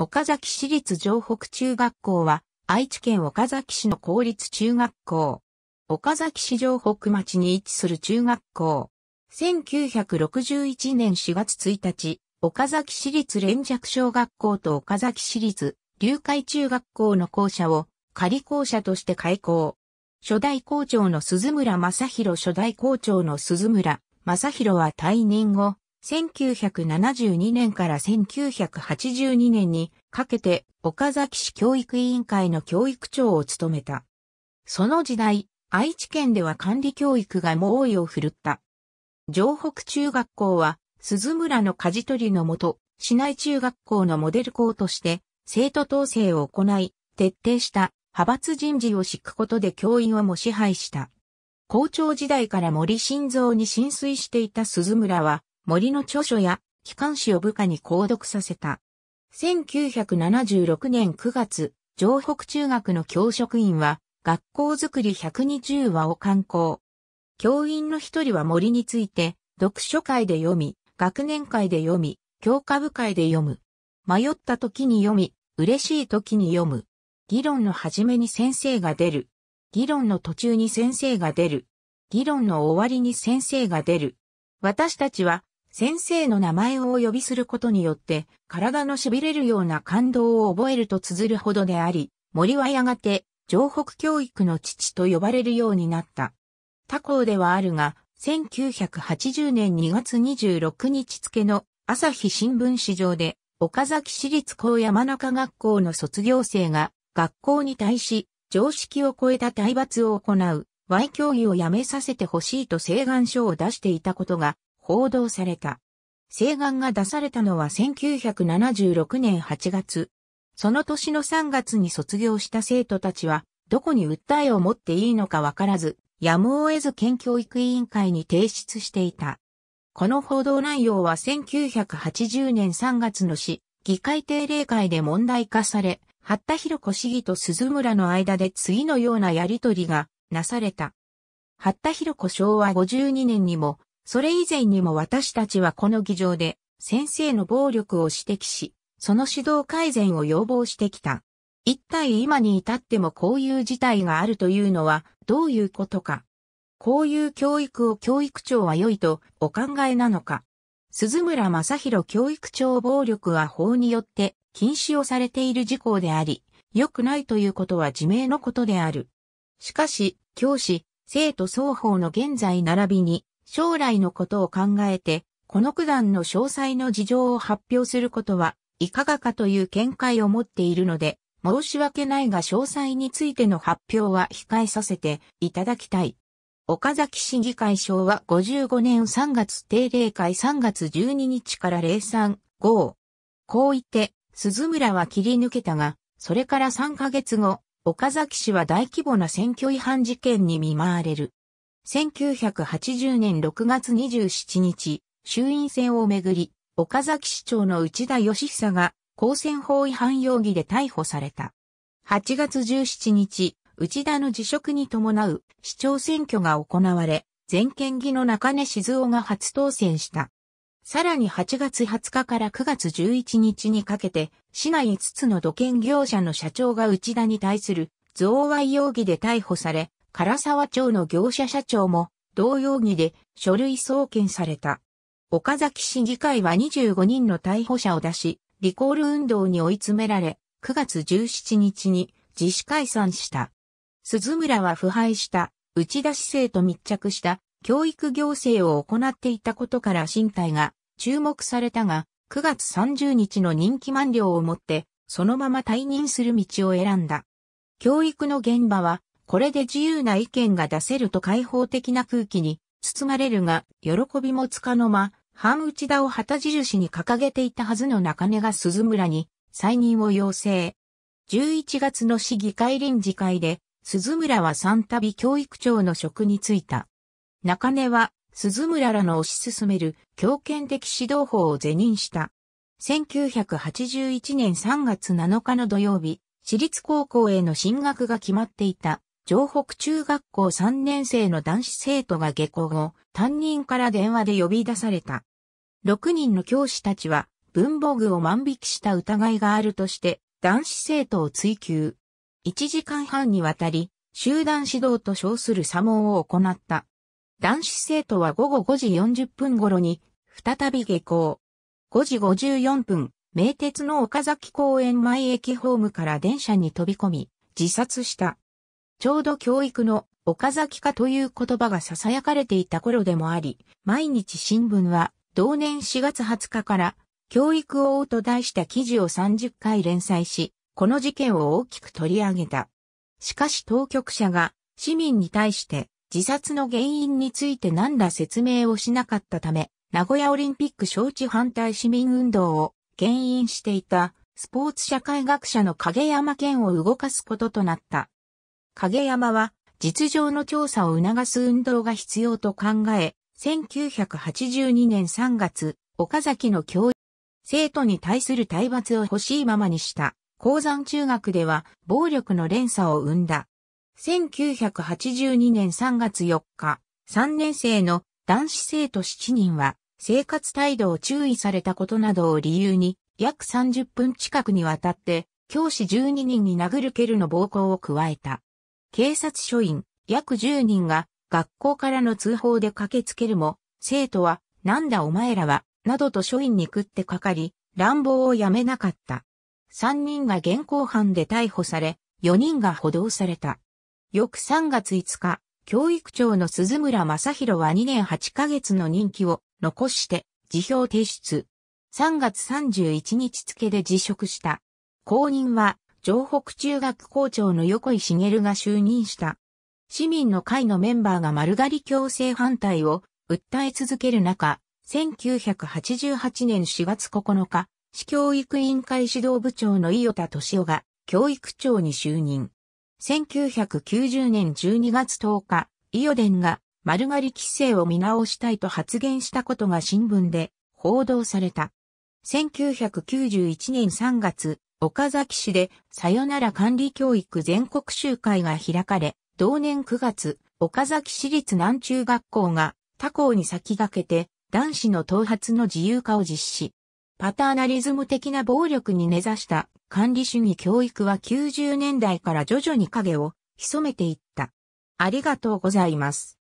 岡崎市立城北中学校は、愛知県岡崎市の公立中学校。岡崎市城北町に位置する中学校。1961年4月1日、岡崎市立連弱小学校と岡崎市立流海中学校の校舎を仮校舎として開校。初代校長の鈴村正宏初代校長の鈴村正宏は退任後、1972年から1982年にかけて岡崎市教育委員会の教育長を務めた。その時代、愛知県では管理教育が猛威を振るった。城北中学校は鈴村の舵取りのもと、市内中学校のモデル校として生徒統制を行い、徹底した派閥人事を敷くことで教員をも支配した。校長時代から森晋三に浸水していた鈴村は、森の著書や機関誌を部下に購読させた。1976年9月、城北中学の教職員は、学校づくり120話を刊行。教員の一人は森について、読書会で読み、学年会で読み、教科部会で読む。迷った時に読み、嬉しい時に読む。議論の始めに先生が出る。議論の途中に先生が出る。議論の終わりに先生が出る。私たちは先生の名前をお呼びすることによって、体の痺れるような感動を覚えると綴るほどであり、森はやがて、城北教育の父と呼ばれるようになった。他校ではあるが、1980年2月26日付の朝日新聞市場で、岡崎市立高山中学校の卒業生が、学校に対し、常識を超えた体罰を行う、Y 教諭を辞めさせてほしいと請願書を出していたことが報道された。請願が出されたのは1976年8月。その年の3月に卒業した生徒たちは、どこに訴えを持っていいのかわからず、やむを得ず県教育委員会に提出していた。この報道内容は1980年3月の市、議会定例会で問題化され、八田博子市議と鈴村の間で次のようなやりとりがなされた。八田博子昭和52年にもそれ以前にも私たちはこの議場で先生の暴力を指摘し、その指導改善を要望してきた。一体今に至ってもこういう事態があるというのはどういうことか。こういう教育を教育長は良いとお考えなのか。鈴村正宏教育長暴力は法によって禁止をされている事項であり、良くないということは自明のことである。しかし、教師、生徒双方の現在並びに将来のことを考えて、この九段の詳細の事情を発表することはいかがかという見解を持っているので、申し訳ないが詳細についての発表は控えさせていただきたい。岡崎市議会賞は55年3月定例会3月12日から03号。こう言って、鈴村は切り抜けたが、それから3ヶ月後、岡崎市は大規模な選挙違反事件に見舞われる。1980年6月27日、衆院選をめぐり、岡崎市長の内田義久が公選法違反容疑で逮捕された。8月17日、内田の辞職に伴う市長選挙が行われ、全県議の中根静夫が初当選した。さらに8月20日から9月11日にかけて、市内5つの土建業者の社長が内田に対する贈賄容疑で逮捕され、唐沢町の業者社長も同容疑で書類送検された。岡崎市議会は25人の逮捕者を出し、リコール運動に追い詰められ、9月17日に自主解散した。鈴村は腐敗した内田市政と密着した教育行政を行っていたことから身体が注目されたが、9月30日の任期満了をもって、そのまま退任する道を選んだ。教育の現場はこれで自由な意見が出せると開放的な空気に包まれるが、喜びもつかの間、半内田を旗印に掲げていたはずの中根が鈴村に再任を要請。11月の市議会臨時会で、鈴村は三度教育長の職に就いた。中根は、鈴村らの推し進める強権的指導法を是認した。1981年3月7日の土曜日、私立高校への進学が決まっていた。城北中学校3年生の男子生徒が下校後、担任から電話で呼び出された。6人の教師たちは文房具を万引きした疑いがあるとして男子生徒を追求。1時間半にわたり集団指導と称する作問を行った。男子生徒は午後5時40分頃に再び下校。5時54分、名鉄の岡崎公園前駅ホームから電車に飛び込み、自殺した。ちょうど教育の岡崎化という言葉が囁かれていた頃でもあり、毎日新聞は同年4月20日から教育をと題した記事を30回連載し、この事件を大きく取り上げた。しかし当局者が市民に対して自殺の原因について何ら説明をしなかったため、名古屋オリンピック招致反対市民運動を牽引していたスポーツ社会学者の影山健を動かすこととなった。影山は実情の調査を促す運動が必要と考え、1982年3月、岡崎の教育、生徒に対する体罰を欲しいままにした、鉱山中学では暴力の連鎖を生んだ。1982年3月4日、3年生の男子生徒7人は、生活態度を注意されたことなどを理由に、約30分近くにわたって、教師12人に殴る蹴るの暴行を加えた。警察署員約10人が学校からの通報で駆けつけるも、生徒は、なんだお前らは、などと署員に食ってかかり、乱暴をやめなかった。3人が現行犯で逮捕され、4人が補導された。翌3月5日、教育長の鈴村正宏は2年8ヶ月の任期を残して辞表提出。3月31日付で辞職した。後任は城北中学校長の横井茂が就任した。市民の会のメンバーが丸刈り強制反対を訴え続ける中、1988年4月9日、市教育委員会指導部長の伊予田敏夫が教育長に就任。1990年12月10日、伊予殿が丸刈り規制を見直したいと発言したことが新聞で報道された。1991年3月、岡崎市でさよなら管理教育全国集会が開かれ、同年9月、岡崎市立南中学校が他校に先駆けて男子の頭髪の自由化を実施。パターナリズム的な暴力に根ざした管理主義教育は90年代から徐々に影を潜めていった。ありがとうございます。